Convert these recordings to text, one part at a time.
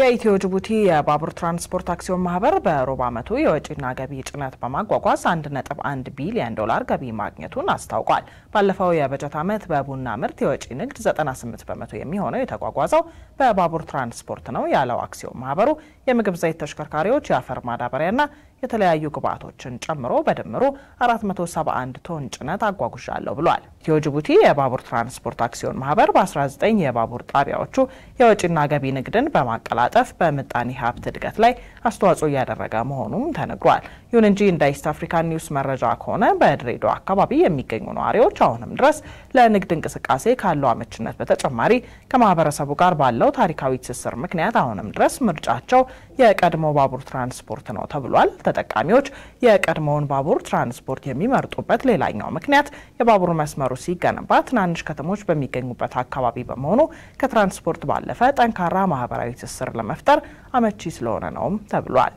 የኢትዮ ጅቡቲ የባቡር ትራንስፖርት አክሲዮን ማህበር በሩብ ዓመቱ የወጪና ገቢ ጭነት በማጓጓዝ አንድ ቢሊዮን ዶላር ገቢ ማግኘቱን አስታውቋል። ባለፈው የበጀት ዓመት በቡና ምርት የወጪ ንግድ 98 በመቶ የሚሆነው የተጓጓዘው በባቡር ትራንስፖርት ነው ያለው አክሲዮን ማህበሩ የምግብ ዘይት ተሽከርካሪዎች፣ የአፈር ማዳበሪያና የተለያዩ ግብዓቶችን ጨምሮ በድምሩ 471 ቶን ጭነት አጓጉዣለሁ ብሏል። ኢትዮ ጅቡቲ የባቡር ትራንስፖርት አክሲዮን ማህበር በ19 የባቡር ጣቢያዎቹ የወጪና ገቢ ንግድን በማቀላጠፍ በምጣኔ ሀብት እድገት ላይ አስተዋጽኦ እያደረገ መሆኑም ተነግሯል። ይሁን እንጂ እንደ ኢስት አፍሪካን ኒውስ መረጃ ከሆነ በድሬዳዋ አካባቢ የሚገኙ ነዋሪዎች አሁንም ድረስ ለንግድ እንቅስቃሴ ካለው አመችነት በተጨማሪ ከማህበረሰቡ ጋር ባለው ታሪካዊ ትስስር ምክንያት አሁንም ድረስ ምርጫቸው የቀድሞ ባቡር ትራንስፖርት ነው ተብሏል። ተጠቃሚዎች የቀድሞውን ባቡር ትራንስፖርት የሚመርጡበት ሌላኛው ምክንያት የባቡር መስመሩ ሲገነባ ትናንሽ ከተሞች በሚገኙበት አካባቢ በመሆኑ ከትራንስፖርት ባለፈ ጠንካራ ማህበራዊ ትስስር ለመፍጠር አመቺ ስለሆነ ነውም ተብሏል።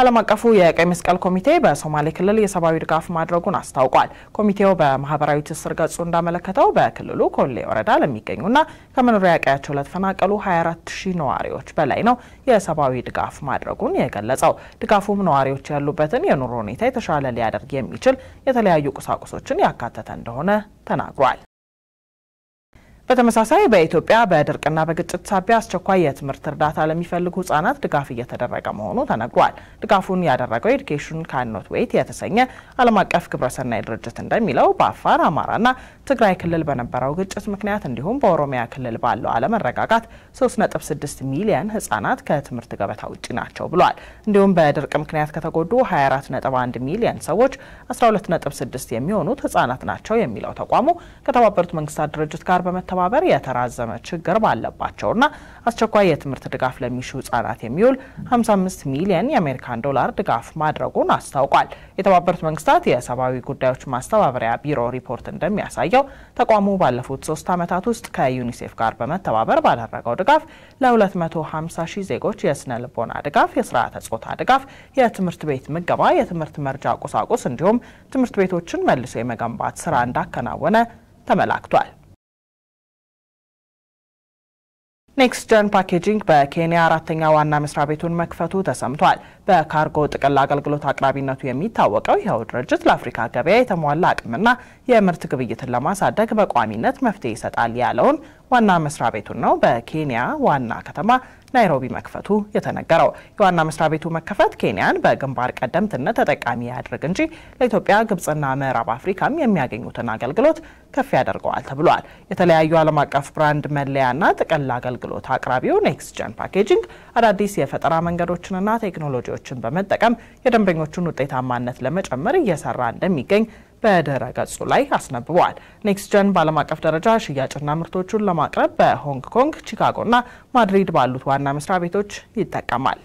ዓለም አቀፉ የቀይ መስቀል ኮሚቴ በሶማሌ ክልል የሰብአዊ ድጋፍ ማድረጉን አስታውቋል። ኮሚቴው በማህበራዊ ትስስር ገጹ እንዳመለከተው በክልሉ ኮሌ ወረዳ ለሚገኙና ከመኖሪያ ቀያቸው ለተፈናቀሉ 24 ሺህ ነዋሪዎች በላይ ነው የሰብአዊ ድጋፍ ማድረጉን የገለጸው። ድጋፉም ነዋሪዎች ያሉበትን የኑሮ ሁኔታ የተሻለ ሊያደርግ የሚችል የተለያዩ ቁሳቁሶችን ያካተተ እንደሆነ ተናግሯል። በተመሳሳይ በኢትዮጵያ በድርቅና በግጭት ሳቢያ አስቸኳይ የትምህርት እርዳታ ለሚፈልጉ ህጻናት ድጋፍ እየተደረገ መሆኑ ተነግሯል። ድጋፉን ያደረገው ኤዱኬሽን ካኖት ዌይት የተሰኘ ዓለም አቀፍ ግብረሰናይ ድርጅት እንደሚለው በአፋር፣ አማራና ትግራይ ክልል በነበረው ግጭት ምክንያት እንዲሁም በኦሮሚያ ክልል ባለው አለመረጋጋት 3.6 ሚሊየን ህጻናት ከትምህርት ገበታ ውጭ ናቸው ብሏል። እንዲሁም በድርቅ ምክንያት ከተጎዱ 24.1 ሚሊየን ሰዎች 12.6 የሚሆኑት ህጻናት ናቸው የሚለው ተቋሙ ከተባበሩት መንግስታት ድርጅት ጋር በመተባ በማስተባበር የተራዘመ ችግር ባለባቸውና አስቸኳይ የትምህርት ድጋፍ ለሚሹ ህጻናት የሚውል 55 ሚሊዮን የአሜሪካን ዶላር ድጋፍ ማድረጉን አስታውቋል። የተባበሩት መንግስታት የሰብአዊ ጉዳዮች ማስተባበሪያ ቢሮ ሪፖርት እንደሚያሳየው ተቋሙ ባለፉት ሶስት ዓመታት ውስጥ ከዩኒሴፍ ጋር በመተባበር ባደረገው ድጋፍ ለ250 ሺህ ዜጎች የስነ ልቦና ድጋፍ፣ የስርዓተ ጾታ ድጋፍ፣ የትምህርት ቤት ምገባ፣ የትምህርት መርጃ ቁሳቁስ እንዲሁም ትምህርት ቤቶችን መልሶ የመገንባት ስራ እንዳከናወነ ተመላክቷል። ኔክስት ጀን ፓኬጂንግ በኬንያ አራተኛ ዋና መስሪያ ቤቱን መክፈቱ ተሰምቷል። በካርጎ ጥቅል አገልግሎት አቅራቢነቱ የሚታወቀው ይኸው ድርጅት ለአፍሪካ ገበያ የተሟላ አቅምና የምርት ግብይትን ለማሳደግ በቋሚነት መፍትሄ ይሰጣል ያለውን ዋና መስሪያ ቤቱን ነው በኬንያ ዋና ከተማ ናይሮቢ መክፈቱ የተነገረው። የዋና መስሪያ ቤቱ መከፈት ኬንያን በግንባር ቀደምትነት ተጠቃሚ ያድርግ እንጂ ለኢትዮጵያ፣ ግብፅና ምዕራብ አፍሪካም የሚያገኙትን አገልግሎት ከፍ ያደርገዋል ተብሏል። የተለያዩ ዓለም አቀፍ ብራንድ መለያና ጥቅል አገልግሎት አቅራቢው ኔክስት ጀን ፓኬጂንግ አዳዲስ የፈጠራ መንገዶችንና ቴክኖሎጂዎችን በመጠቀም የደንበኞቹን ውጤታማነት ለመጨመር እየሰራ እንደሚገኝ በድረ ገጹ ላይ አስነብቧል። ኔክስትጀን በዓለም አቀፍ ደረጃ ሽያጭና ምርቶቹን ለማቅረብ በሆንግ ኮንግ፣ ቺካጎና ማድሪድ ባሉት ዋና መስሪያ ቤቶች ይጠቀማል።